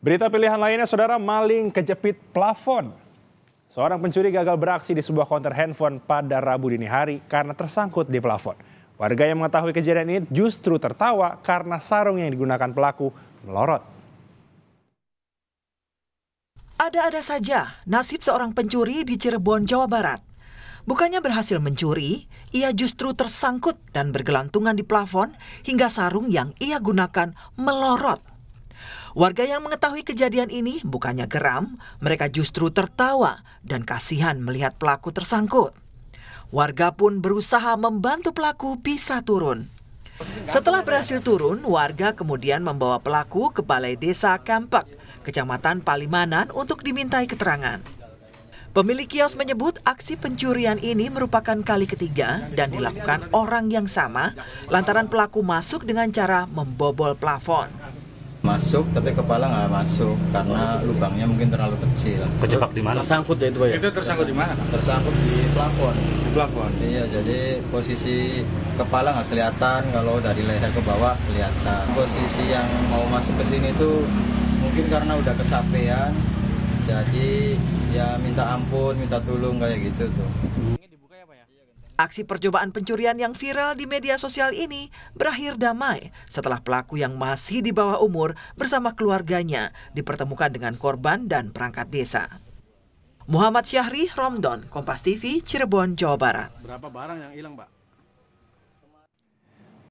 Berita pilihan lainnya, saudara maling kejepit plafon. Seorang pencuri gagal beraksi di sebuah konter handphone pada Rabu dini hari karena tersangkut di plafon. Warga yang mengetahui kejadian ini justru tertawa karena sarung yang digunakan pelaku melorot. Ada-ada saja nasib seorang pencuri di Cirebon, Jawa Barat. Bukannya berhasil mencuri, ia justru tersangkut dan bergelantungan di plafon hingga sarung yang ia gunakan melorot. Warga yang mengetahui kejadian ini bukannya geram, mereka justru tertawa dan kasihan melihat pelaku tersangkut. Warga pun berusaha membantu pelaku bisa turun. Setelah berhasil turun, warga kemudian membawa pelaku ke Balai Desa Kampak, Kecamatan Palimanan untuk dimintai keterangan. Pemilik kios menyebut aksi pencurian ini merupakan kali ketiga dan dilakukan orang yang sama lantaran pelaku masuk dengan cara membobol plafon masuk tapi kepala nggak masuk karena lubangnya mungkin terlalu kecil kejebak di mana tersangkut ya itu ya itu tersangkut di mana tersangkut di plafon di plafon iya jadi posisi kepala nggak kelihatan kalau dari leher ke bawah kelihatan posisi yang mau masuk ke sini itu mungkin karena udah kecapean jadi ya minta ampun minta tolong kayak gitu tuh Aksi percobaan pencurian yang viral di media sosial ini berakhir damai setelah pelaku yang masih di bawah umur bersama keluarganya dipertemukan dengan korban dan perangkat desa. Muhammad Syahri Romdon, Kompas TV, Cirebon, Jawa Barat. Berapa barang yang hilang, Pak?